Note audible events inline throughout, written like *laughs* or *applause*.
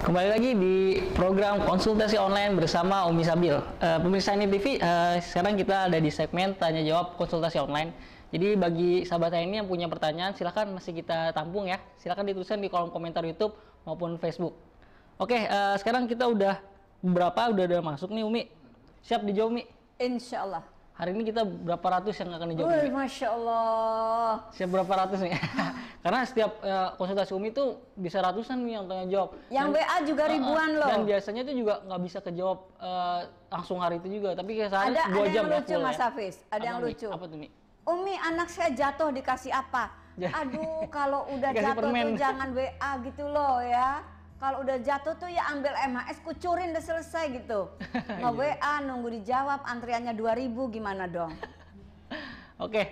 Kembali lagi di program konsultasi online bersama Umi Sabil. Uh, pemirsa ini TV, uh, eh, sekarang kita ada di segmen tanya jawab konsultasi online. Jadi bagi sahabat saya ini yang punya pertanyaan, silahkan masih kita tampung ya. Silahkan dituliskan di kolom komentar YouTube maupun Facebook. Oke, uh, sekarang kita udah berapa udah ada masuk nih Umi. Siap dijawab Umi? Insya Allah hari ini kita berapa ratus yang akan dijawab? Uy, Masya Allah. Siap berapa ratus nih? *laughs* Karena setiap uh, konsultasi Umi itu bisa ratusan nih yang tanya jawab. Yang WA juga ribuan uh, loh. Dan biasanya itu juga nggak bisa kejawab uh, langsung hari itu juga. Tapi kayak saya ada, dua ada jam. Yang lucu, Mas ya. Hafiz. Ada apa yang Umi? lucu. Apa tuh, Mi? Umi anak saya jatuh dikasih apa? *laughs* Aduh, kalau udah jatuh tuh jangan WA gitu loh ya kalau udah jatuh tuh ya ambil MHS kucurin udah selesai gitu nggak *laughs* iya. WA nunggu dijawab antriannya 2000 gimana dong *laughs* oke okay.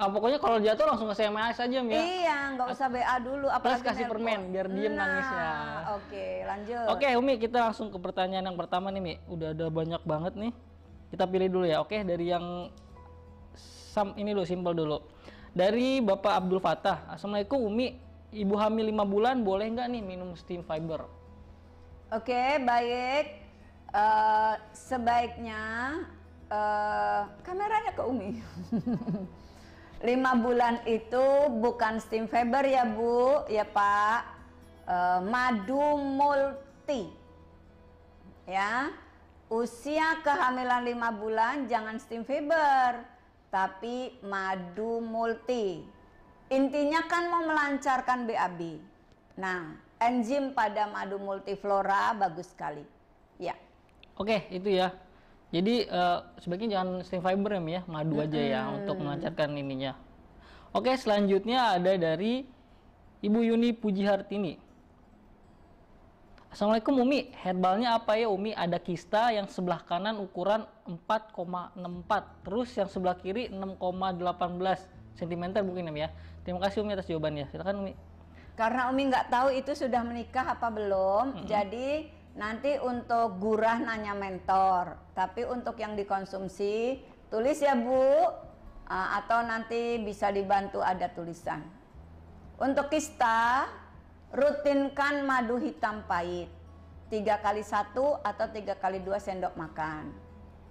Uh, pokoknya kalau jatuh langsung ke MHS aja ya. Iya, nggak usah WA dulu. Apalagi Plus kasih nelpon. permen biar diem nah, ya. Oke, okay, lanjut. Oke, okay, Umi, kita langsung ke pertanyaan yang pertama nih, Mi. Udah ada banyak banget nih. Kita pilih dulu ya. Oke, okay, dari yang sam ini dulu, simpel dulu. Dari Bapak Abdul Fatah. Assalamualaikum, Umi ibu hamil 5 bulan boleh nggak nih minum steam fiber? Oke, baik. Uh, sebaiknya uh, kameranya ke Umi. 5 *laughs* bulan itu bukan steam fiber ya Bu, ya Pak. Uh, madu multi. Ya. Usia kehamilan 5 bulan jangan steam fiber, tapi madu multi Intinya kan mau melancarkan BAB. Nah, enzim pada madu multiflora bagus sekali. Ya. Oke, okay, itu ya. Jadi uh, sebaiknya jangan string fiber ya, madu aja ya untuk melancarkan ininya. Oke, selanjutnya ada dari Ibu Yuni Puji Hartini. Assalamualaikum Umi, herbalnya apa ya Umi? Ada kista yang sebelah kanan ukuran 4,64, terus yang sebelah kiri 6,18 cm mungkin ya. Terima kasih Umi atas jawabannya. Silakan Umi. Karena Umi nggak tahu itu sudah menikah apa belum, mm -hmm. jadi nanti untuk gurah nanya mentor. Tapi untuk yang dikonsumsi tulis ya Bu, atau nanti bisa dibantu ada tulisan. Untuk kista, rutinkan madu hitam pahit tiga kali satu atau tiga kali dua sendok makan.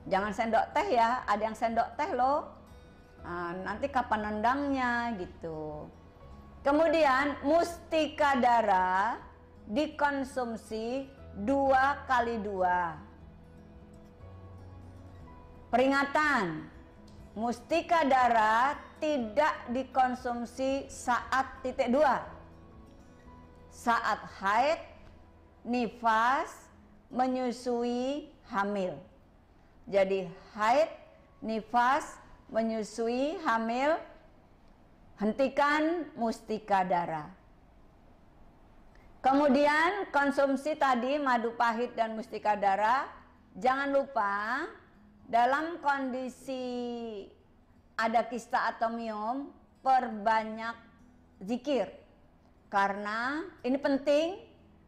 Jangan sendok teh ya, ada yang sendok teh loh. Ah, nanti kapan nendangnya gitu. Kemudian mustika darah dikonsumsi dua kali dua. Peringatan, mustika darah tidak dikonsumsi saat titik dua. Saat haid, nifas, menyusui, hamil. Jadi haid, nifas, menyusui hamil, hentikan mustika darah. Kemudian konsumsi tadi madu pahit dan mustika darah. Jangan lupa dalam kondisi ada kista atau miom perbanyak zikir. Karena ini penting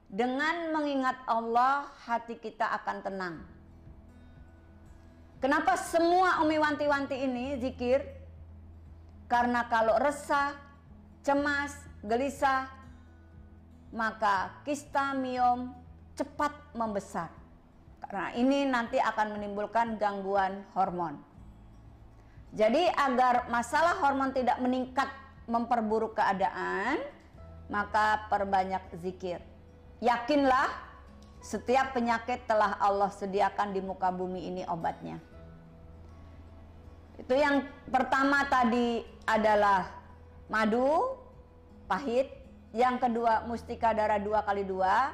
dengan mengingat Allah hati kita akan tenang. Kenapa semua Umi wanti-wanti ini zikir? Karena kalau resah, cemas, gelisah, maka kista miom cepat membesar. Karena ini nanti akan menimbulkan gangguan hormon. Jadi agar masalah hormon tidak meningkat memperburuk keadaan, maka perbanyak zikir. Yakinlah setiap penyakit telah Allah sediakan di muka bumi ini obatnya. Itu yang pertama tadi adalah madu pahit, yang kedua mustika darah dua kali dua,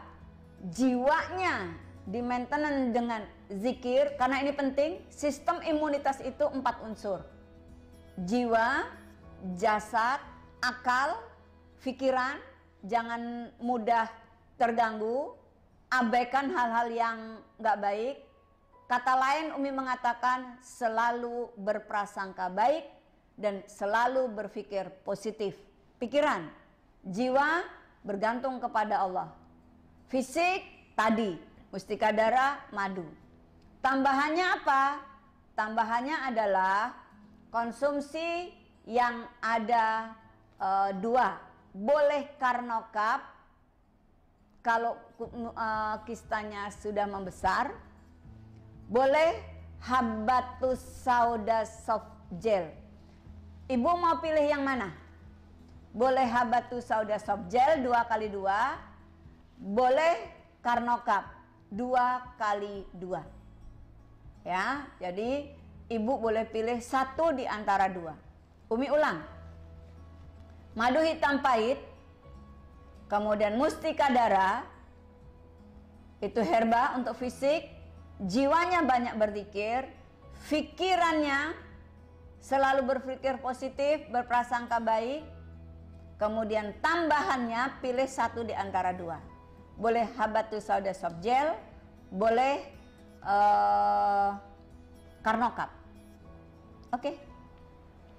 jiwanya di maintenance dengan zikir karena ini penting. Sistem imunitas itu empat unsur: jiwa, jasad, akal, pikiran. Jangan mudah terganggu, abaikan hal-hal yang nggak baik, Kata lain Umi mengatakan selalu berprasangka baik dan selalu berpikir positif. Pikiran, jiwa bergantung kepada Allah. Fisik tadi, mustika darah, madu. Tambahannya apa? Tambahannya adalah konsumsi yang ada e, dua. Boleh karnokap kalau e, kistanya sudah membesar boleh habatus sauda soft gel. Ibu mau pilih yang mana? Boleh habatus sauda soft gel dua kali dua, Boleh karnokap dua kali dua, Ya, jadi ibu boleh pilih satu di antara dua. Umi ulang. Madu hitam pahit, kemudian mustika darah, itu herba untuk fisik, jiwanya banyak berpikir, fikirannya selalu berpikir positif, berprasangka baik, kemudian tambahannya pilih satu di antara dua. Boleh habatus sauda soft boleh uh, karnokap. Oke. Okay.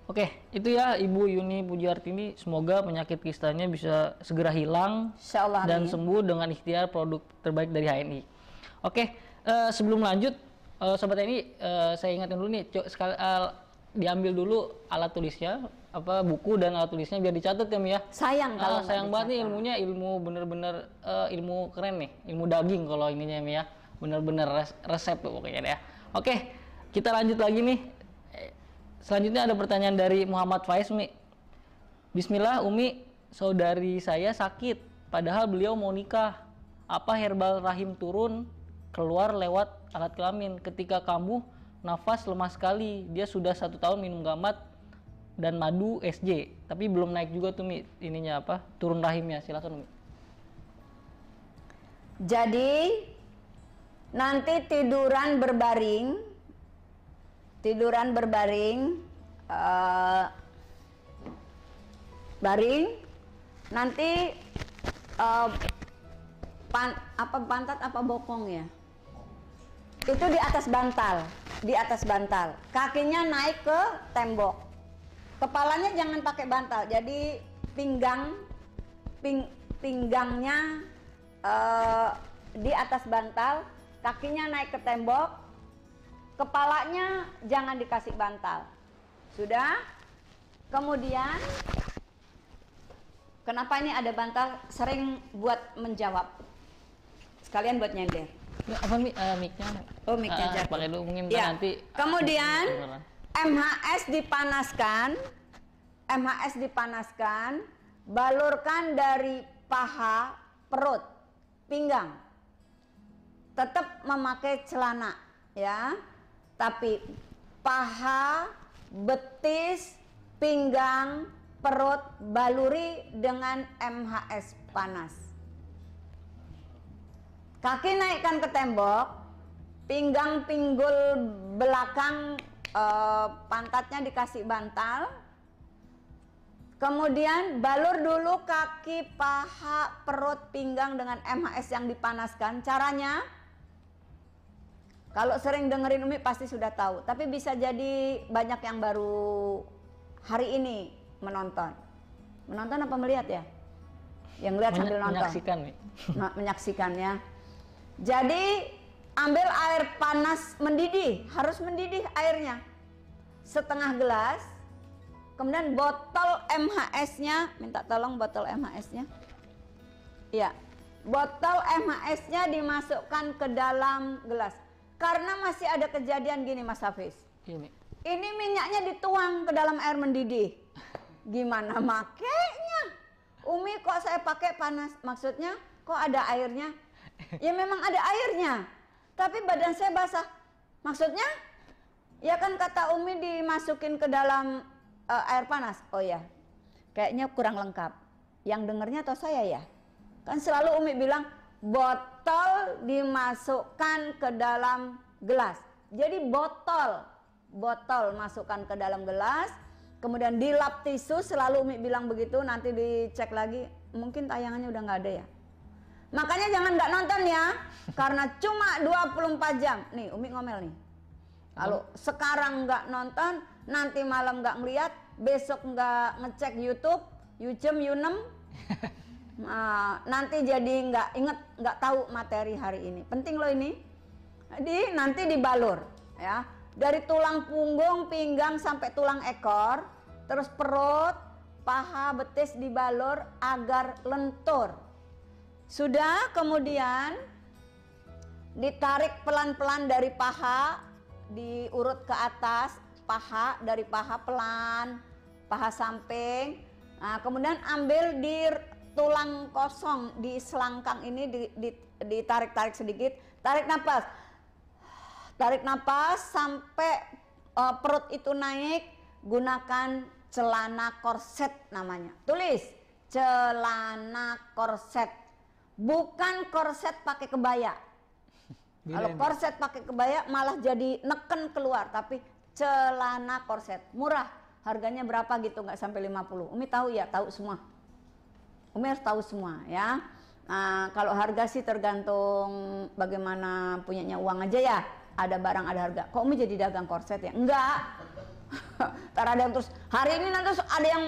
Oke, okay, itu ya Ibu Yuni Pujiartini. Semoga penyakit kistanya bisa segera hilang Insya Allah, dan sembuh dengan ikhtiar produk terbaik dari HNI. Oke, okay, Eh, sebelum lanjut uh, sobat ini uh, eh, saya ingatkan dulu nih sekali, uh, diambil dulu alat tulisnya apa buku dan alat tulisnya biar dicatat ya Mia. Sayang kalau uh, sayang banget nih ilmunya ilmu bener-bener uh, ilmu keren nih, ilmu daging kalau ininya Mia. Ya. Bener-bener res resep pokoknya ya. Oke, kita lanjut lagi nih. Selanjutnya ada pertanyaan dari Muhammad Faiz Mi. Bismillah Umi, saudari saya sakit padahal beliau mau nikah. Apa herbal rahim turun keluar lewat alat kelamin. Ketika kamu nafas lemah sekali, dia sudah satu tahun minum gamat dan madu SJ, tapi belum naik juga tuh Mi, ininya apa? Turun rahimnya, silakan Mi. Jadi nanti tiduran berbaring, tiduran berbaring, uh, baring, nanti uh, pan, apa pantat apa bokong ya? itu di atas bantal di atas bantal kakinya naik ke tembok kepalanya jangan pakai bantal jadi pinggang ping, pinggangnya uh, di atas bantal kakinya naik ke tembok kepalanya jangan dikasih bantal sudah kemudian kenapa ini ada bantal sering buat menjawab sekalian buat nyender apa mic uh, eh, micnya oh micnya uh, jatuh pakai dulu mungkin ya. nanti kemudian MHS dipanaskan MHS dipanaskan balurkan dari paha perut pinggang tetap memakai celana ya tapi paha betis pinggang perut baluri dengan MHS panas kaki naikkan ke tembok pinggang pinggul belakang eh, pantatnya dikasih bantal kemudian balur dulu kaki paha perut pinggang dengan MHS yang dipanaskan caranya kalau sering dengerin Umi pasti sudah tahu tapi bisa jadi banyak yang baru hari ini menonton menonton apa melihat ya yang lihat sambil nonton menyaksikan menyaksikannya jadi ambil air panas mendidih, harus mendidih airnya. Setengah gelas. Kemudian botol MHS-nya, minta tolong botol MHS-nya. Ya. Botol MHS-nya dimasukkan ke dalam gelas. Karena masih ada kejadian gini Mas Hafiz. Gini. Ini minyaknya dituang ke dalam air mendidih. Gimana makainya? Umi kok saya pakai panas? Maksudnya kok ada airnya? ya memang ada airnya tapi badan saya basah maksudnya ya kan kata Umi dimasukin ke dalam uh, air panas oh ya kayaknya kurang lengkap yang dengernya atau saya ya kan selalu Umi bilang botol dimasukkan ke dalam gelas jadi botol botol masukkan ke dalam gelas kemudian dilap tisu selalu Umi bilang begitu nanti dicek lagi mungkin tayangannya udah nggak ada ya Makanya jangan nggak nonton ya, karena cuma 24 jam. Nih, Umi ngomel nih. Kalau sekarang nggak nonton, nanti malam nggak ngeliat, besok nggak ngecek YouTube, Yucem, Yunem, nah, *laughs* nanti jadi nggak inget, nggak tahu materi hari ini. Penting loh ini. Jadi nanti dibalur, ya. Dari tulang punggung, pinggang sampai tulang ekor, terus perut, paha, betis dibalur agar lentur sudah, kemudian ditarik pelan-pelan dari paha, diurut ke atas, paha dari paha pelan, paha samping. Nah, kemudian ambil di tulang kosong di selangkang ini ditarik-tarik sedikit, tarik nafas. Tarik nafas sampai uh, perut itu naik, gunakan celana korset namanya. Tulis celana korset bukan korset pakai kebaya. *laughs* Kalau korset pakai kebaya malah jadi neken keluar, tapi celana korset murah, harganya berapa gitu nggak sampai 50. Umi tahu ya, tahu semua. Umi harus tahu semua ya. Nah, kalau harga sih tergantung bagaimana punyanya uang aja ya. Ada barang ada harga. Kok Umi jadi dagang korset ya? Enggak. *laughs* Ntar ada yang terus hari ini nanti ada yang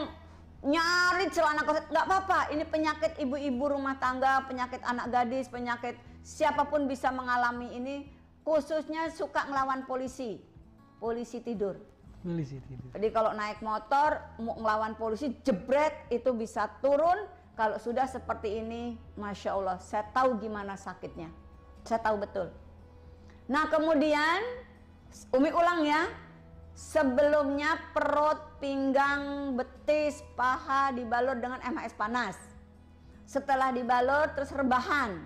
nyari celana korset nggak apa-apa ini penyakit ibu-ibu rumah tangga penyakit anak gadis penyakit siapapun bisa mengalami ini khususnya suka ngelawan polisi polisi tidur polisi tidur jadi kalau naik motor mau ngelawan polisi jebret itu bisa turun kalau sudah seperti ini masya Allah saya tahu gimana sakitnya saya tahu betul nah kemudian Umi ulang ya Sebelumnya perut, pinggang, betis, paha dibalut dengan MHS panas. Setelah dibalut terus rebahan.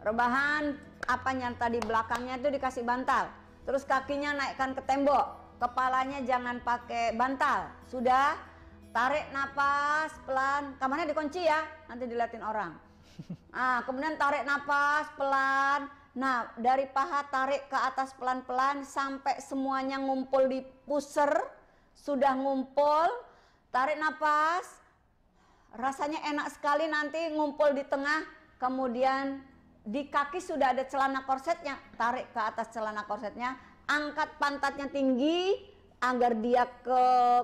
Rebahan apa yang tadi belakangnya itu dikasih bantal. Terus kakinya naikkan ke tembok. Kepalanya jangan pakai bantal. Sudah tarik napas pelan. Kamarnya dikunci ya, nanti diliatin orang. Nah, *laughs* kemudian tarik napas pelan, Nah, dari paha tarik ke atas pelan-pelan sampai semuanya ngumpul di pusar, sudah ngumpul, tarik nafas Rasanya enak sekali nanti ngumpul di tengah, kemudian di kaki sudah ada celana korsetnya, tarik ke atas celana korsetnya, angkat pantatnya tinggi agar dia ke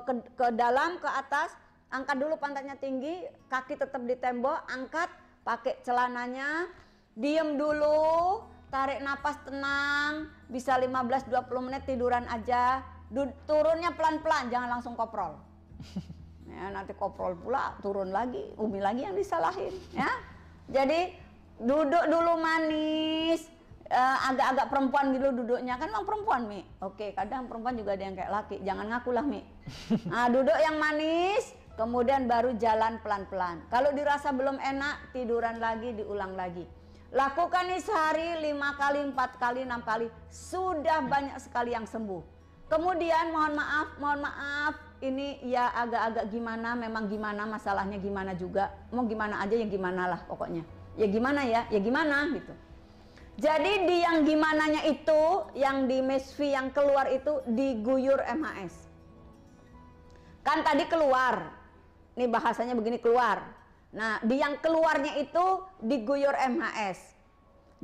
ke, ke dalam ke atas, angkat dulu pantatnya tinggi, kaki tetap di tembok, angkat pakai celananya, diem dulu, tarik napas tenang, bisa 15-20 menit tiduran aja, turunnya pelan-pelan, jangan langsung koprol. *laughs* Ya, nanti koprol pula, turun lagi, umi lagi yang disalahin. Ya, jadi duduk dulu manis, eh, agak-agak uh, perempuan gitu duduknya kan emang perempuan mi oke kadang perempuan juga ada yang kayak laki jangan ngaku lah mi *laughs* nah, duduk yang manis kemudian baru jalan pelan-pelan kalau dirasa belum enak tiduran lagi diulang lagi Lakukan ini sehari lima kali, empat kali, enam kali. Sudah banyak sekali yang sembuh. Kemudian mohon maaf, mohon maaf. Ini ya agak-agak gimana, memang gimana masalahnya gimana juga. Mau gimana aja yang gimana lah pokoknya. Ya gimana ya, ya gimana gitu. Jadi di yang gimananya itu, yang di mesfi yang keluar itu diguyur MHS. Kan tadi keluar. ini bahasanya begini keluar. Nah, di yang keluarnya itu diguyur MHS.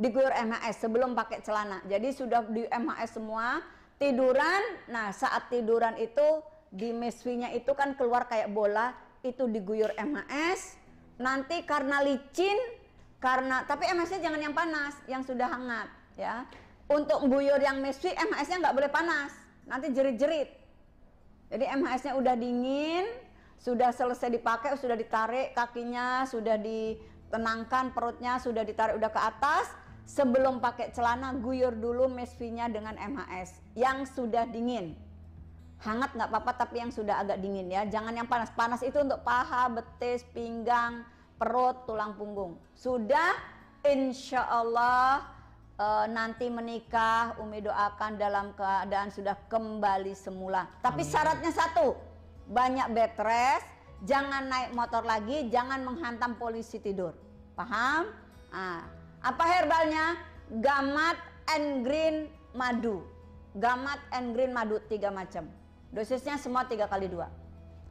Diguyur MHS sebelum pakai celana. Jadi sudah di MHS semua, tiduran. Nah, saat tiduran itu di meswinya itu kan keluar kayak bola, itu diguyur MHS. Nanti karena licin, karena tapi MHS-nya jangan yang panas, yang sudah hangat, ya. Untuk guyur yang meswi MHS-nya nggak boleh panas, nanti jerit-jerit. Jadi MHS-nya udah dingin, sudah selesai dipakai sudah ditarik kakinya sudah ditenangkan perutnya sudah ditarik udah ke atas sebelum pakai celana guyur dulu mesfinya dengan MHS yang sudah dingin hangat nggak apa-apa tapi yang sudah agak dingin ya jangan yang panas panas itu untuk paha betis pinggang perut tulang punggung sudah insya Allah e, nanti menikah Umi doakan dalam keadaan sudah kembali semula tapi Amin. syaratnya satu banyak betres jangan naik motor lagi, jangan menghantam polisi tidur. Paham? Ah. Apa herbalnya? Gamat and green madu. Gamat and green madu tiga macam. Dosisnya semua tiga kali dua.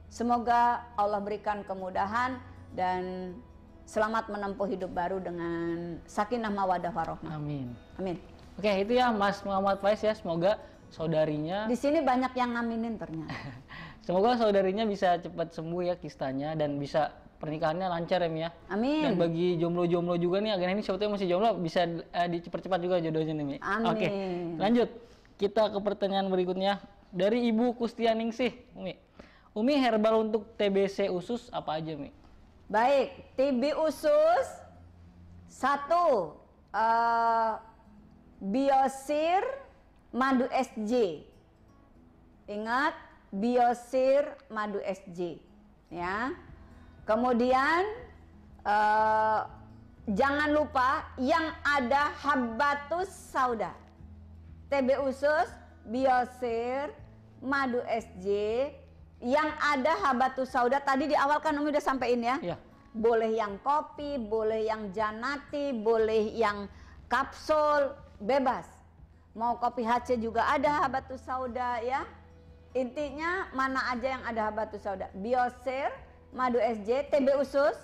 Semoga Allah berikan kemudahan dan selamat menempuh hidup baru dengan sakinah mawadah warohmah. Amin. Amin. Oke, itu ya Mas Muhammad Faiz ya. Semoga saudarinya di sini banyak yang ngaminin ternyata. *laughs* Semoga saudarinya bisa cepat sembuh ya kistanya dan bisa pernikahannya lancar ya Mia. Ya. Amin. Dan bagi jomblo-jomblo juga nih agen ini siapa masih jomblo bisa uh, dipercepat juga jodohnya nih Mia. Amin. Oke. Lanjut. Kita ke pertanyaan berikutnya dari Ibu Kustianing sih, Umi. Umi herbal untuk TBC usus apa aja, Mi? Baik, TB usus satu uh, biosir Mandu SJ. Ingat biosir madu SJ ya. Kemudian eh, jangan lupa yang ada habatus sauda. TB usus, biosir, madu SJ yang ada habatus sauda tadi di awal kan Umi udah sampein ya. ya. Boleh yang kopi, boleh yang janati, boleh yang kapsul, bebas. Mau kopi HC juga ada habatus sauda ya Intinya mana aja yang ada habatus sauda? Biosir, madu SJ, TB usus,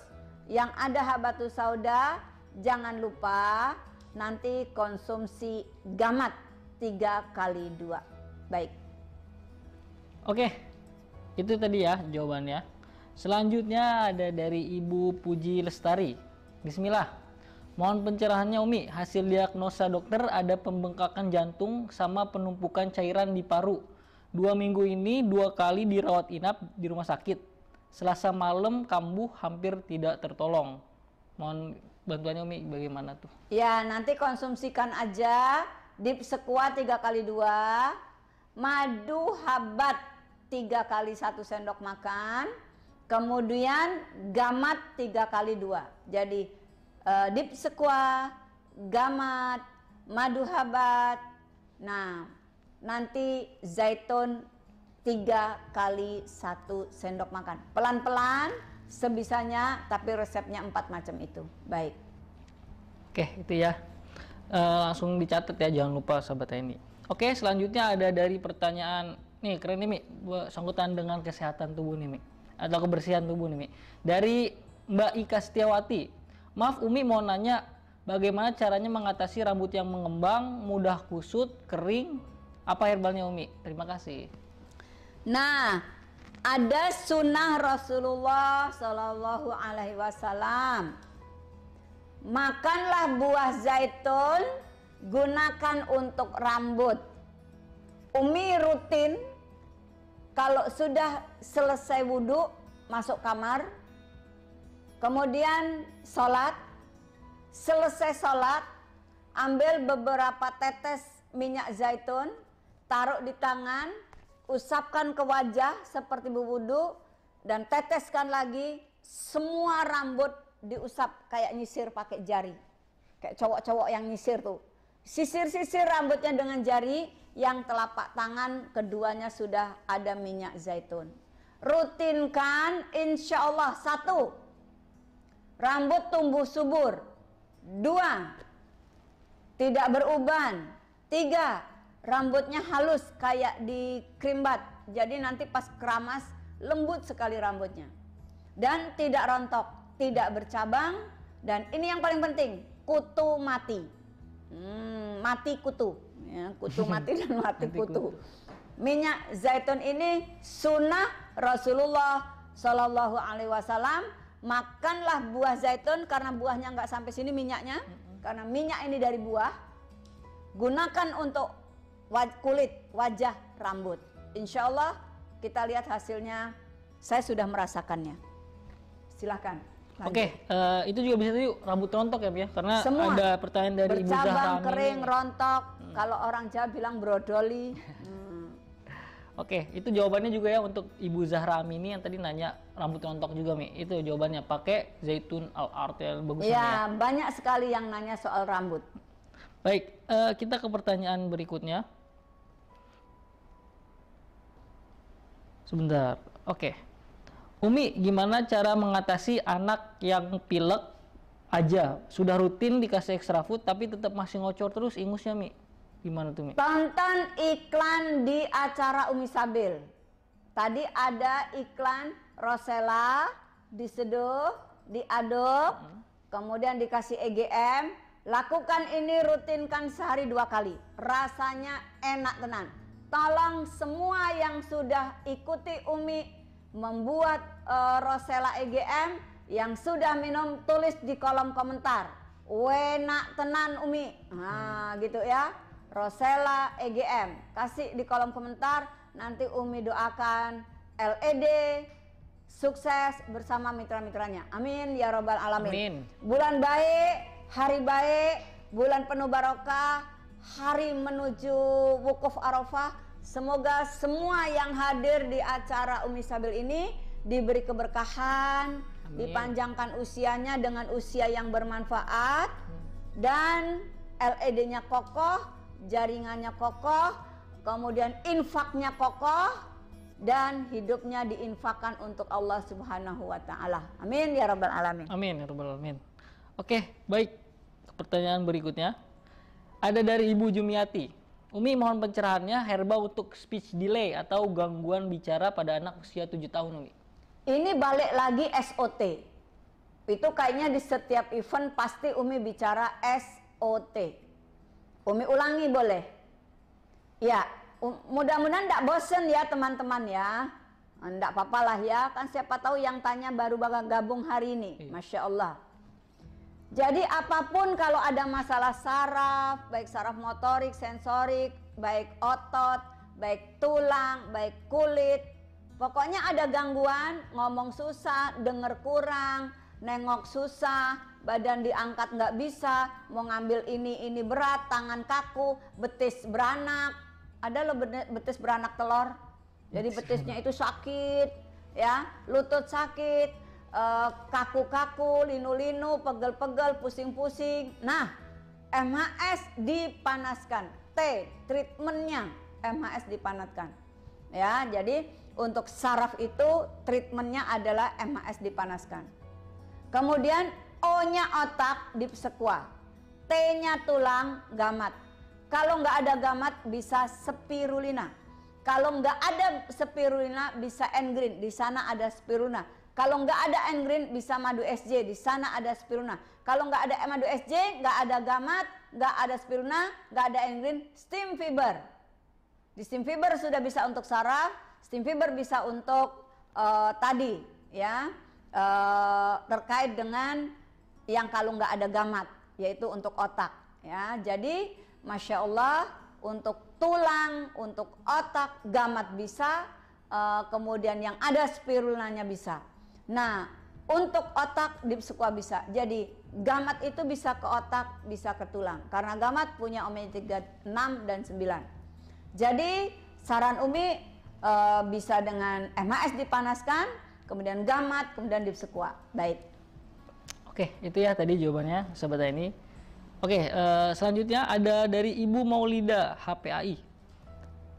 yang ada habatus sauda jangan lupa nanti konsumsi gamat tiga kali dua Baik. Oke. Itu tadi ya jawabannya. Selanjutnya ada dari Ibu Puji Lestari. Bismillah. Mohon pencerahannya Umi, hasil diagnosa dokter ada pembengkakan jantung sama penumpukan cairan di paru Dua minggu ini dua kali dirawat inap di rumah sakit. Selasa malam kambuh hampir tidak tertolong. Mohon bantuannya Umi bagaimana tuh? Ya nanti konsumsikan aja dip sekuat tiga kali dua, madu habat tiga kali satu sendok makan, kemudian gamat tiga kali dua. Jadi uh, dip sekuat, gamat, madu habat. Nah, nanti zaitun tiga kali satu sendok makan. Pelan-pelan sebisanya tapi resepnya empat macam itu. Baik. Oke, itu ya. E, langsung dicatat ya, jangan lupa sahabat ini. Oke, selanjutnya ada dari pertanyaan nih keren nih Mi, sangkutan dengan kesehatan tubuh nih Mi atau kebersihan tubuh nih Mi. Dari Mbak Ika Setiawati. Maaf Umi mau nanya bagaimana caranya mengatasi rambut yang mengembang, mudah kusut, kering, apa herbalnya Umi? Terima kasih. Nah, ada sunnah Rasulullah Shallallahu Alaihi Wasallam. Makanlah buah zaitun, gunakan untuk rambut. Umi rutin kalau sudah selesai wudhu masuk kamar, kemudian sholat, selesai sholat ambil beberapa tetes minyak zaitun taruh di tangan, usapkan ke wajah seperti bubudu dan teteskan lagi semua rambut diusap kayak nyisir pakai jari. Kayak cowok-cowok yang nyisir tuh. Sisir-sisir rambutnya dengan jari yang telapak tangan keduanya sudah ada minyak zaitun. Rutinkan insya Allah satu, rambut tumbuh subur. Dua, tidak beruban. Tiga, rambutnya halus kayak di krimbat. Jadi nanti pas keramas lembut sekali rambutnya. Dan tidak rontok, tidak bercabang dan ini yang paling penting, kutu mati. Hmm, mati kutu. Ya, kutu *laughs* mati dan mati, kutu. Minyak zaitun ini sunnah Rasulullah Shallallahu Alaihi Wasallam. Makanlah buah zaitun karena buahnya nggak sampai sini minyaknya, karena minyak ini dari buah. Gunakan untuk waj kulit, wajah, rambut. Insya Allah kita lihat hasilnya. Saya sudah merasakannya. Silahkan. Oke, Oke, uh, itu juga bisa tuh rambut rontok ya, ya? karena Semua. ada pertanyaan dari Bercabang, Ibu Zahra. Bercabang, kering, rontok. Hmm. Kalau orang Jawa bilang brodoli. hmm. *laughs* Oke, itu jawabannya juga ya untuk Ibu Zahra Amini yang tadi nanya rambut rontok juga, Mi. Itu jawabannya pakai zaitun al artel yang bagus. Ya, ya, banyak sekali yang nanya soal rambut. Baik, uh, kita ke pertanyaan berikutnya. Sebentar. Oke. Okay. Umi, gimana cara mengatasi anak yang pilek aja sudah rutin dikasih ekstra food tapi tetap masih ngocor terus ingusnya Mi? Gimana tuh Mi? Tonton iklan di acara Umi Sabil. Tadi ada iklan Rosella diseduh, diaduk, hmm. kemudian dikasih EGM. Lakukan ini rutinkan sehari dua kali. Rasanya enak tenang tolong semua yang sudah ikuti Umi membuat uh, Rosella EGM yang sudah minum tulis di kolom komentar. Wenak tenan Umi. Nah, hmm. gitu ya. Rosella EGM. Kasih di kolom komentar nanti Umi doakan LED sukses bersama mitra-mitranya. Amin ya robbal alamin. Amin. Bulan baik, hari baik, bulan penuh barokah, hari menuju wukuf Arafah Semoga semua yang hadir di acara Umi Sabil ini diberi keberkahan, Amin. dipanjangkan usianya dengan usia yang bermanfaat hmm. dan LED-nya kokoh, jaringannya kokoh, kemudian infaknya kokoh dan hidupnya diinfakkan untuk Allah Subhanahu wa taala. Amin ya rabbal alamin. Amin ya rabbal alamin. Oke, baik. Pertanyaan berikutnya ada dari Ibu Jumiati. Umi mohon pencerahannya herba untuk speech delay atau gangguan bicara pada anak usia 7 tahun Umi. Ini balik lagi SOT. Itu kayaknya di setiap event pasti Umi bicara SOT. Umi ulangi boleh? Ya, um, mudah-mudahan tidak bosen ya teman-teman ya. Tidak apa-apa lah ya, kan siapa tahu yang tanya baru bakal gabung hari ini. Iya. Masya Allah. Jadi apapun kalau ada masalah saraf, baik saraf motorik, sensorik, baik otot, baik tulang, baik kulit, pokoknya ada gangguan, ngomong susah, denger kurang, nengok susah, badan diangkat nggak bisa, mau ngambil ini ini berat, tangan kaku, betis beranak, ada lo betis beranak telur, jadi betisnya itu sakit, ya, lutut sakit, Eh, kaku-kaku, linu-linu, pegel-pegel, pusing-pusing. Nah, MHS dipanaskan. T, treatmentnya MHS dipanaskan. Ya, jadi untuk saraf itu treatmentnya adalah MHS dipanaskan. Kemudian O-nya otak sekua. T-nya tulang gamat. Kalau nggak ada gamat bisa spirulina. Kalau nggak ada spirulina bisa engrin. Di sana ada spirulina kalau nggak ada N-Green bisa madu SJ, di sana ada Spiruna. Kalau nggak ada eh, madu SJ, nggak ada Gamat, nggak ada Spiruna, nggak ada N-Green, Steam Fiber. Di Steam Fiber sudah bisa untuk saraf, Steam Fiber bisa untuk uh, tadi ya uh, terkait dengan yang kalau nggak ada Gamat, yaitu untuk otak ya. Jadi masya Allah untuk tulang, untuk otak, Gamat bisa. Uh, kemudian yang ada spirulanya bisa Nah, untuk otak di sukua bisa. Jadi gamat itu bisa ke otak, bisa ke tulang. Karena gamat punya omega 3, 6 dan 9. Jadi saran Umi e, bisa dengan MHS dipanaskan, kemudian gamat, kemudian di sekua. Baik. Oke, itu ya tadi jawabannya sobat ini. Oke, e, selanjutnya ada dari Ibu Maulida HPAI.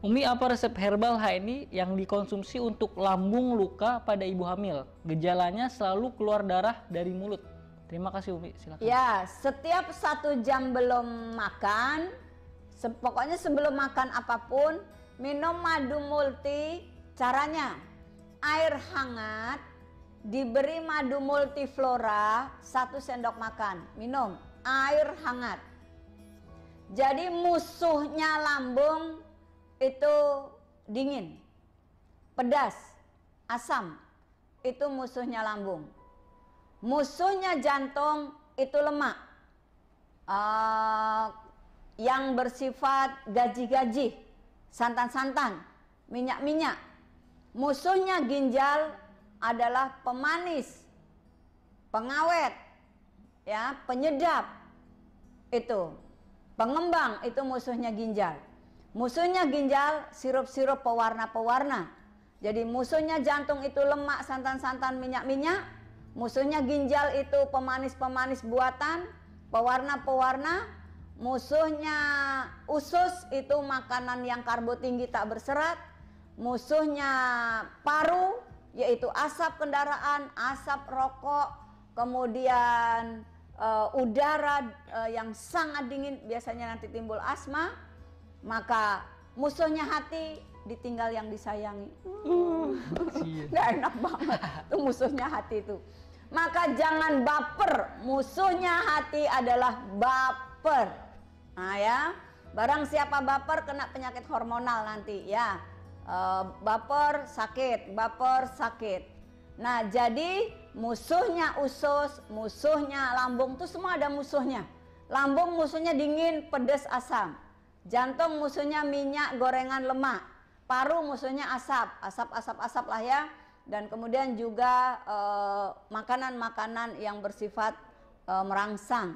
Umi, apa resep herbal H ini yang dikonsumsi untuk lambung luka pada ibu hamil? Gejalanya selalu keluar darah dari mulut. Terima kasih Umi, silakan. Ya, setiap satu jam belum makan, se pokoknya sebelum makan apapun, minum madu multi. Caranya, air hangat diberi madu multiflora satu sendok makan. Minum air hangat. Jadi musuhnya lambung itu dingin, pedas, asam, itu musuhnya lambung. Musuhnya jantung itu lemak. Uh, yang bersifat gaji-gaji, santan-santan, minyak-minyak. Musuhnya ginjal adalah pemanis, pengawet, ya, penyedap itu. Pengembang itu musuhnya ginjal. Musuhnya ginjal, sirup-sirup pewarna-pewarna. Jadi musuhnya jantung itu lemak, santan-santan, minyak-minyak. Musuhnya ginjal itu pemanis-pemanis buatan, pewarna-pewarna. Musuhnya usus itu makanan yang karbo tinggi tak berserat. Musuhnya paru yaitu asap kendaraan, asap rokok, kemudian e, udara e, yang sangat dingin biasanya nanti timbul asma maka musuhnya hati ditinggal yang disayangi. Hmm. Nggak enak banget tuh musuhnya hati itu. Maka jangan baper. Musuhnya hati adalah baper. Nah ya, barang siapa baper kena penyakit hormonal nanti ya. Eh, baper sakit, baper sakit. Nah jadi musuhnya usus, musuhnya lambung tuh semua ada musuhnya. Lambung musuhnya dingin, pedes, asam. Jantung musuhnya minyak gorengan lemak. Paru musuhnya asap, asap-asap-asap lah ya. Dan kemudian juga eh, makanan-makanan eh, yang bersifat eh, merangsang.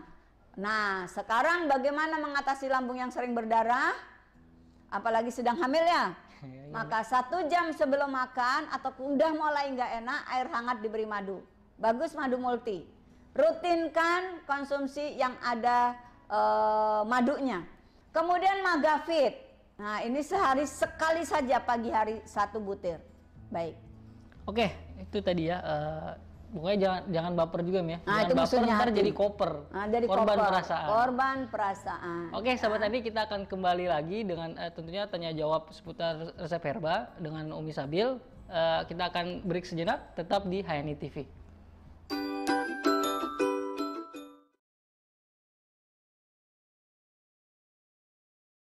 Nah, sekarang bagaimana mengatasi lambung yang sering berdarah? Apalagi sedang hamil ya. Iya, iya. Maka satu jam sebelum makan atau udah mulai nggak enak, air hangat diberi madu. Bagus madu multi. Rutinkan konsumsi yang ada e, madunya. Kemudian magafit. Nah, ini sehari sekali saja pagi hari satu butir. Baik. Oke, itu tadi ya. Uh, pokoknya jangan jangan baper juga ya. Nah, itu baper ntar hati. jadi koper. Nah, jadi korban koper. perasaan. Korban perasaan. Oke, sahabat nah. tadi kita akan kembali lagi dengan uh, tentunya tanya jawab seputar resep herba dengan Umi Sabil. Uh, kita akan break sejenak tetap di HNI TV.